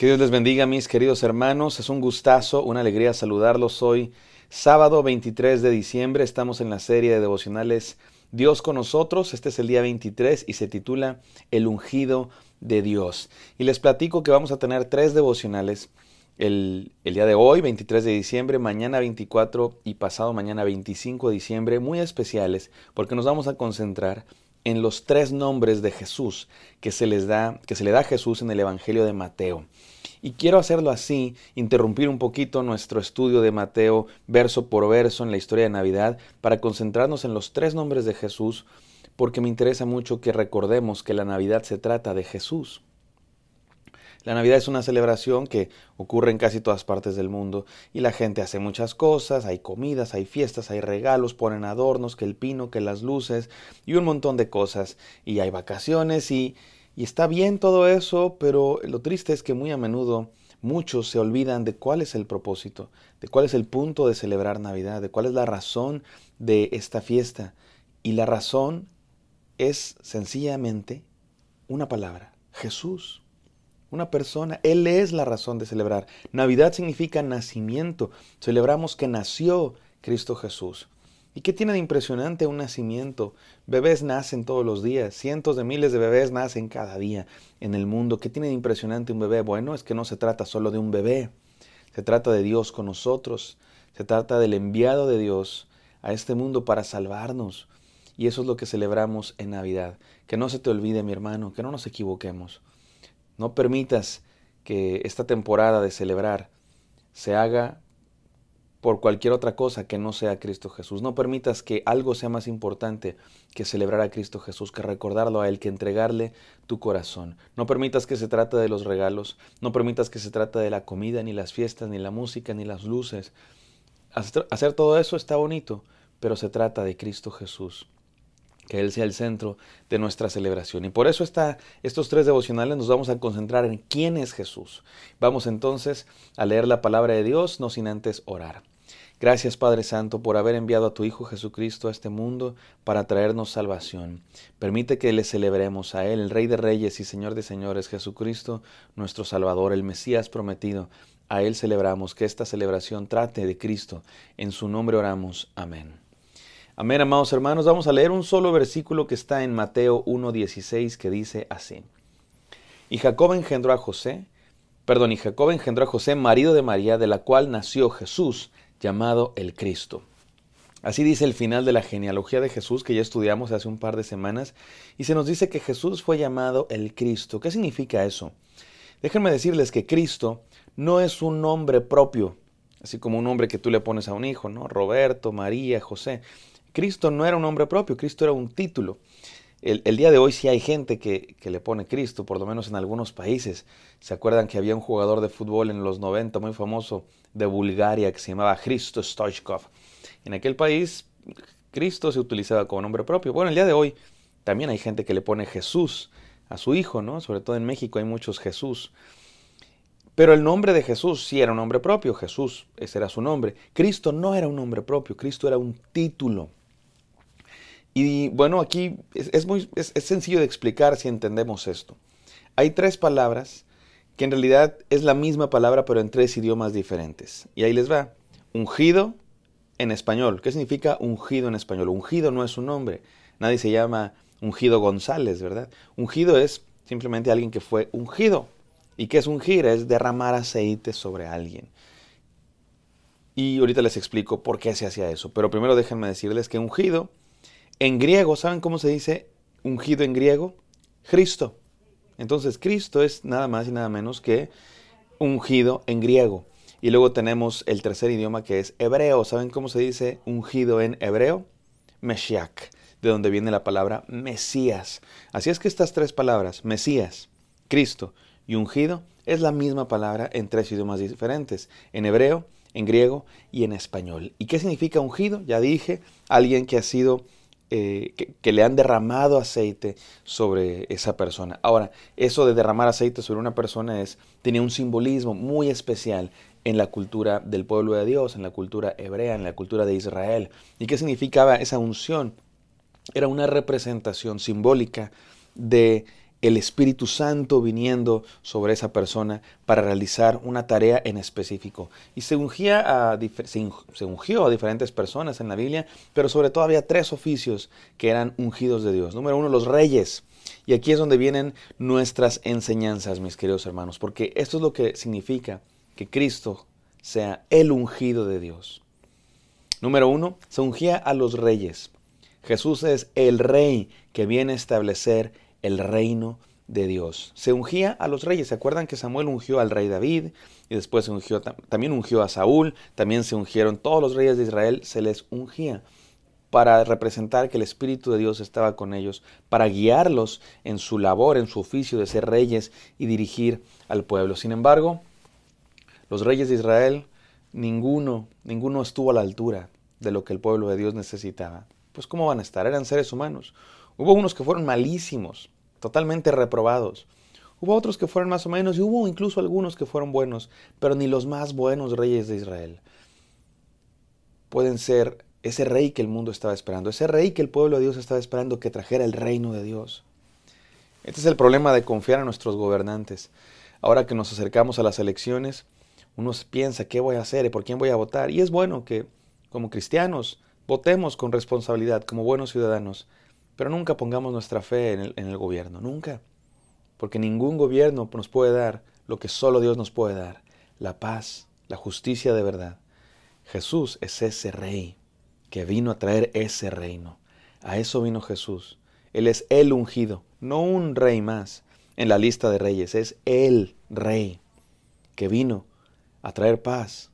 Que Dios les bendiga, mis queridos hermanos. Es un gustazo, una alegría saludarlos hoy, sábado 23 de diciembre. Estamos en la serie de devocionales Dios con nosotros. Este es el día 23 y se titula El ungido de Dios. Y les platico que vamos a tener tres devocionales. El, día de hoy, 23 de diciembre, mañana 24 y pasado mañana 25 de diciembre, muy especiales porque nos vamos a concentrar en los tres nombres de Jesús que se, les da, que se le da a Jesús en el Evangelio de Mateo. Y quiero hacerlo así, interrumpir un poquito nuestro estudio de Mateo verso por verso en la historia de Navidad para concentrarnos en los tres nombres de Jesús, porque me interesa mucho que recordemos que la Navidad se trata de Jesús. La Navidad es una celebración que ocurre en casi todas partes del mundo y la gente hace muchas cosas, hay comidas, hay fiestas, hay regalos, ponen adornos, que el pino, que las luces y un montón de cosas y hay vacaciones y, está bien todo eso, pero lo triste es que muy a menudo muchos se olvidan de cuál es el propósito, de cuál es el punto de celebrar Navidad, de cuál es la razón de esta fiesta. Y la razón es sencillamente una palabra, Jesús una persona. Él es la razón de celebrar. Navidad significa nacimiento. Celebramos que nació Cristo Jesús. ¿Y qué tiene de impresionante un nacimiento? Bebés nacen todos los días, cientos de miles de bebés nacen cada día en el mundo. ¿Qué tiene de impresionante un bebé? Bueno, es que no se trata solo de un bebé, se trata de Dios con nosotros, se trata del enviado de Dios a este mundo para salvarnos. Y eso es lo que celebramos en Navidad. Que no se te olvide, mi hermano, que no nos equivoquemos. No permitas que esta temporada de celebrar se haga por cualquier otra cosa que no sea Cristo Jesús. No permitas que algo sea más importante que celebrar a Cristo Jesús, que recordarlo a Él, que entregarle tu corazón. No permitas que se trate de los regalos, no permitas que se trate de la comida, ni las fiestas, ni la música, ni las luces. Hacer todo eso está bonito, pero se trata de Cristo Jesús que Él sea el centro de nuestra celebración. Y por eso está estos tres devocionales nos vamos a concentrar en quién es Jesús. Vamos entonces a leer la palabra de Dios, no sin antes orar. Gracias Padre Santo por haber enviado a tu Hijo Jesucristo a este mundo para traernos salvación. Permite que le celebremos a Él, el Rey de Reyes y Señor de Señores, Jesucristo, nuestro Salvador, el Mesías prometido. A Él celebramos que esta celebración trate de Cristo. En su nombre oramos. Amén. Amén, amados hermanos. Vamos a leer un solo versículo que está en Mateo 1.16 que dice así. Y Jacob engendró a José, perdón, y Jacob engendró a José, marido de María, de la cual nació Jesús, llamado el Cristo. Así dice el final de la genealogía de Jesús que ya estudiamos hace un par de semanas y se nos dice que Jesús fue llamado el Cristo. ¿Qué significa eso? Déjenme decirles que Cristo no es un nombre propio, así como un nombre que tú le pones a un hijo, ¿no? Roberto, María, José. Cristo no era un nombre propio, Cristo era un título. El, día de hoy sí hay gente que, le pone Cristo, por lo menos en algunos países. ¿Se acuerdan que había un jugador de fútbol en los 90 muy famoso de Bulgaria que se llamaba Cristo Stoichkov? En aquel país Cristo se utilizaba como nombre propio. Bueno, el día de hoy también hay gente que le pone Jesús a su hijo, ¿no? Sobre todo en México hay muchos Jesús. Pero el nombre de Jesús sí era un nombre propio, Jesús, ese era su nombre. Cristo no era un nombre propio, Cristo era un título. Y bueno, aquí es, muy, sencillo de explicar si entendemos esto. Hay tres palabras que en realidad es la misma palabra pero en tres idiomas diferentes. Y ahí les va. Ungido en español. ¿Qué significa ungido en español? Ungido no es un nombre. Nadie se llama ungido González, ¿verdad? Ungido es simplemente alguien que fue ungido. ¿Y qué es ungir? Es derramar aceite sobre alguien. Y ahorita les explico por qué se hacía eso. Pero primero déjenme decirles que ungido en griego, ¿saben cómo se dice ungido en griego? Cristo. Entonces, Cristo es nada más y nada menos que ungido en griego. Y luego tenemos el tercer idioma que es hebreo. ¿Saben cómo se dice ungido en hebreo? Meshiach, de donde viene la palabra Mesías. Así es que estas tres palabras, Mesías, Cristo y ungido, es la misma palabra en tres idiomas diferentes, en hebreo, en griego y en español. ¿Y qué significa ungido? Ya dije, alguien que ha sido eh, que, le han derramado aceite sobre esa persona. Ahora, eso de derramar aceite sobre una persona es, tenía un simbolismo muy especial en la cultura del pueblo de Dios, en la cultura hebrea, en la cultura de Israel. ¿Y qué significaba esa unción? Era una representación simbólica de el Espíritu Santo viniendo sobre esa persona para realizar una tarea en específico. Y se, ungía a, se ungió a diferentes personas en la Biblia, pero sobre todo había tres oficios que eran ungidos de Dios. Número uno, los reyes. Y aquí es donde vienen nuestras enseñanzas, mis queridos hermanos, porque esto es lo que significa que Cristo sea el ungido de Dios. Número uno, se ungía a los reyes. Jesús es el rey que viene a establecer el reino de Dios. Se ungía a los reyes. ¿Se acuerdan que Samuel ungió al rey David? Y después también ungió a Saúl. También se ungieron todos los reyes de Israel. Se les ungía para representar que el Espíritu de Dios estaba con ellos, para guiarlos en su labor, en su oficio de ser reyes y dirigir al pueblo. Sin embargo, los reyes de Israel, ninguno, ninguno estuvo a la altura de lo que el pueblo de Dios necesitaba. Pues ¿cómo van a estar? Eran seres humanos. Hubo unos que fueron malísimos, totalmente reprobados. Hubo otros que fueron más o menos y hubo incluso algunos que fueron buenos, pero ni los más buenos reyes de Israel pueden ser ese rey que el mundo estaba esperando, ese rey que el pueblo de Dios estaba esperando que trajera el reino de Dios. Este es el problema de confiar en nuestros gobernantes. Ahora que nos acercamos a las elecciones, uno piensa qué voy a hacer y por quién voy a votar. Y es bueno que, como cristianos, votemos con responsabilidad, como buenos ciudadanos, pero nunca pongamos nuestra fe en el, gobierno, nunca. Porque ningún gobierno nos puede dar lo que solo Dios nos puede dar, la paz, la justicia de verdad. Jesús es ese rey que vino a traer ese reino. A eso vino Jesús. Él es el ungido, no un rey más en la lista de reyes, es el rey que vino a traer paz.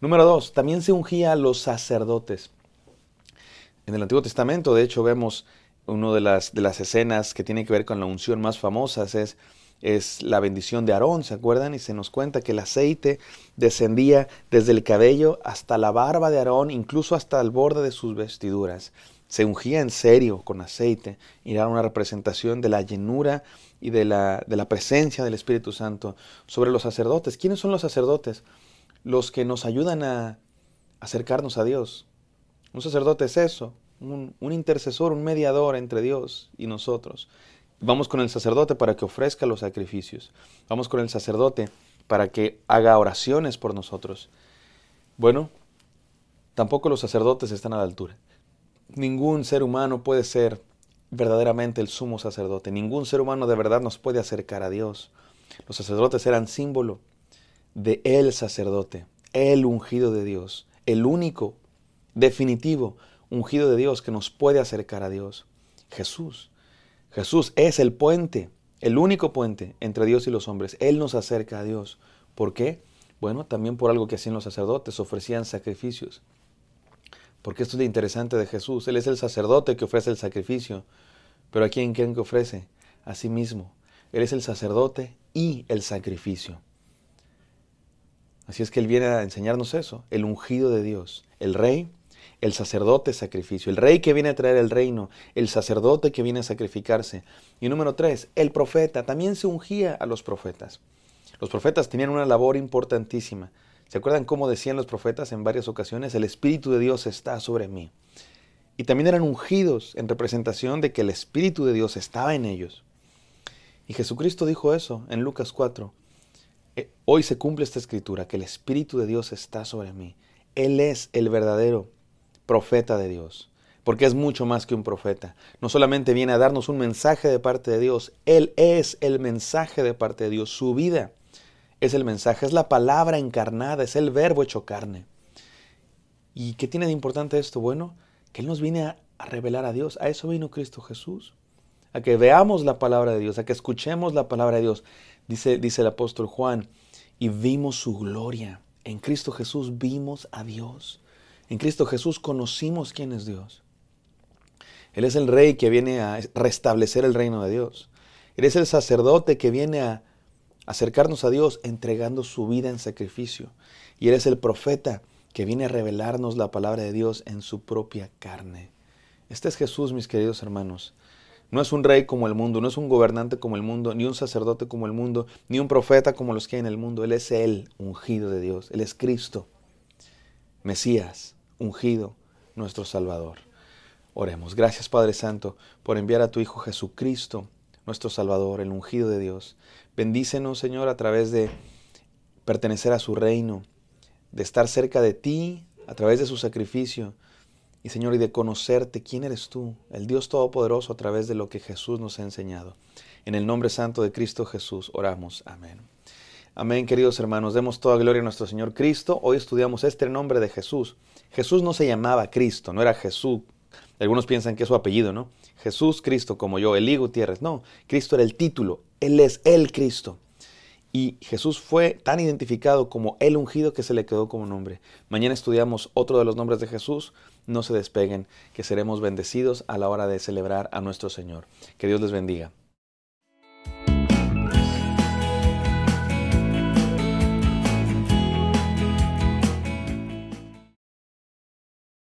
Número dos, también se ungía a los sacerdotes. En el Antiguo Testamento, de hecho, vemos una de las, de las escenas que tiene que ver con la unción más famosas es, es la bendición de Aarón, ¿se acuerdan? Y se nos cuenta que el aceite descendía desde el cabello hasta la barba de Aarón, incluso hasta el borde de sus vestiduras. Se ungía en serio con aceite y era una representación de la llenura y de la presencia del Espíritu Santo sobre los sacerdotes. ¿Quiénes son los sacerdotes? Los que nos ayudan a acercarnos a Dios. Un sacerdote es eso, un, intercesor, un mediador entre Dios y nosotros. Vamos con el sacerdote para que ofrezca los sacrificios. Vamos con el sacerdote para que haga oraciones por nosotros. Bueno, tampoco los sacerdotes están a la altura. Ningún ser humano puede ser verdaderamente el sumo sacerdote. Ningún ser humano de verdad nos puede acercar a Dios. Los sacerdotes eran símbolo de el sacerdote, el ungido de Dios, el único, definitivo, ungido de Dios que nos puede acercar a Dios. Jesús. Jesús es el puente, el único puente entre Dios y los hombres. Él nos acerca a Dios. ¿Por qué? Bueno, también por algo que hacían los sacerdotes, ofrecían sacrificios. Porque esto es lo interesante de Jesús. Él es el sacerdote que ofrece el sacrificio. Pero ¿a quién creen que ofrece? A sí mismo. Él es el sacerdote y el sacrificio. Así es que Él viene a enseñarnos eso, el ungido de Dios, el rey el sacerdote sacrificio, el rey que viene a traer el reino, el sacerdote que viene a sacrificarse. Y número tres, el profeta, también se ungía a los profetas. Los profetas tenían una labor importantísima. ¿Se acuerdan cómo decían los profetas en varias ocasiones? El Espíritu de Dios está sobre mí. Y también eran ungidos en representación de que el Espíritu de Dios estaba en ellos. Y Jesucristo dijo eso en Lucas 4. Eh, hoy se cumple esta escritura, que el Espíritu de Dios está sobre mí. Él es el verdadero profeta de Dios, porque es mucho más que un profeta. No solamente viene a darnos un mensaje de parte de Dios, Él es el mensaje de parte de Dios, su vida es el mensaje, es la palabra encarnada, es el verbo hecho carne. ¿Y qué tiene de importante esto? Bueno, que Él nos viene a, revelar a Dios, a eso vino Cristo Jesús, a que veamos la palabra de Dios, a que escuchemos la palabra de Dios. Dice, dice el apóstol Juan, y vimos su gloria. En Cristo Jesús vimos a Dios. En Cristo Jesús conocimos quién es Dios. Él es el rey que viene a restablecer el reino de Dios. Él es el sacerdote que viene a acercarnos a Dios entregando su vida en sacrificio. Y Él es el profeta que viene a revelarnos la palabra de Dios en su propia carne. Este es Jesús, mis queridos hermanos. No es un rey como el mundo, no es un gobernante como el mundo, ni un sacerdote como el mundo, ni un profeta como los que hay en el mundo. Él es el ungido de Dios, Él es Cristo, Mesías, ungido, nuestro Salvador. Oremos. Gracias Padre Santo por enviar a tu Hijo Jesucristo, nuestro Salvador, el ungido de Dios. Bendícenos, Señor, a través de pertenecer a su reino, de estar cerca de ti, a través de su sacrificio. Y Señor, y de conocerte quién eres tú, el Dios Todopoderoso, a través de lo que Jesús nos ha enseñado. En el nombre santo de Cristo Jesús oramos. Amén. Amén, queridos hermanos. Demos toda gloria a nuestro Señor Cristo. Hoy estudiamos este nombre de Jesús. Jesús no se llamaba Cristo, no era Jesús. Algunos piensan que es su apellido, ¿no? Jesús Cristo, como yo, Elí Gutiérrez. No, Cristo era el título. Él es el Cristo. Y Jesús fue tan identificado como el ungido que se le quedó como nombre. Mañana estudiamos otro de los nombres de Jesús. No se despeguen, que seremos bendecidos a la hora de celebrar a nuestro Señor. Que Dios les bendiga.